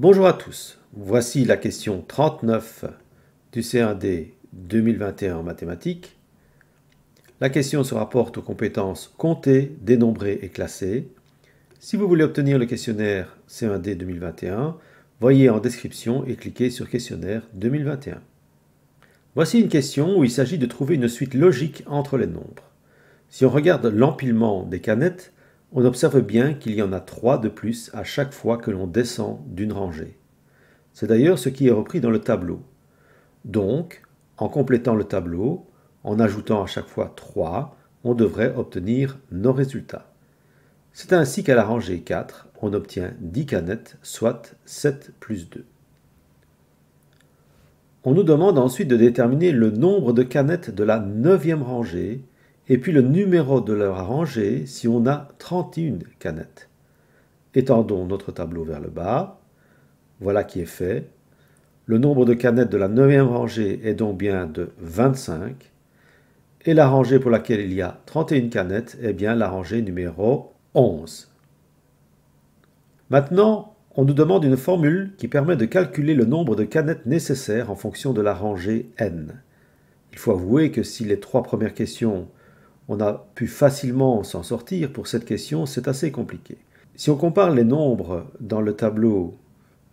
Bonjour à tous. Voici la question 39 du C1D 2021 en mathématiques. La question se rapporte aux compétences compter, dénombrer et classer. Si vous voulez obtenir le questionnaire C1D 2021, voyez en description et cliquez sur questionnaire 2021. Voici une question où il s'agit de trouver une suite logique entre les nombres. Si on regarde l'empilement des canettes, on observe bien qu'il y en a 3 de plus à chaque fois que l'on descend d'une rangée. C'est d'ailleurs ce qui est repris dans le tableau. Donc, en complétant le tableau, en ajoutant à chaque fois 3, on devrait obtenir nos résultats. C'est ainsi qu'à la rangée 4, on obtient 10 canettes, soit 7 plus 2. On nous demande ensuite de déterminer le nombre de canettes de la neuvième rangée et puis le numéro de leur rangée si on a 31 canettes. Étendons notre tableau vers le bas. Voilà qui est fait. Le nombre de canettes de la 9e rangée est donc bien de 25. Et la rangée pour laquelle il y a 31 canettes est bien la rangée numéro 11. Maintenant, on nous demande une formule qui permet de calculer le nombre de canettes nécessaires en fonction de la rangée n. Il faut avouer que si les trois premières questions on a pu facilement s'en sortir pour cette question, c'est assez compliqué. Si on compare les nombres dans le tableau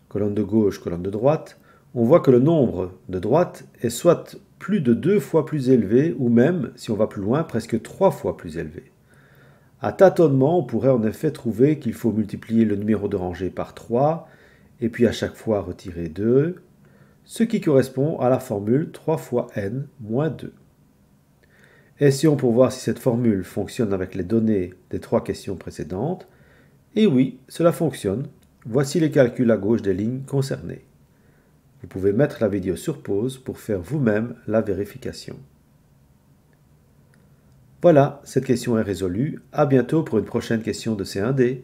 colonne de gauche, colonne de droite, on voit que le nombre de droite est soit plus de deux fois plus élevé, ou même, si on va plus loin, presque trois fois plus élevé. À tâtonnement, on pourrait en effet trouver qu'il faut multiplier le numéro de rangée par 3, et puis à chaque fois retirer 2, ce qui correspond à la formule 3 fois n moins 2. Essayons pour voir si cette formule fonctionne avec les données des trois questions précédentes. Et oui, cela fonctionne. Voici les calculs à gauche des lignes concernées. Vous pouvez mettre la vidéo sur pause pour faire vous-même la vérification. Voilà, cette question est résolue. À bientôt pour une prochaine question de C1D.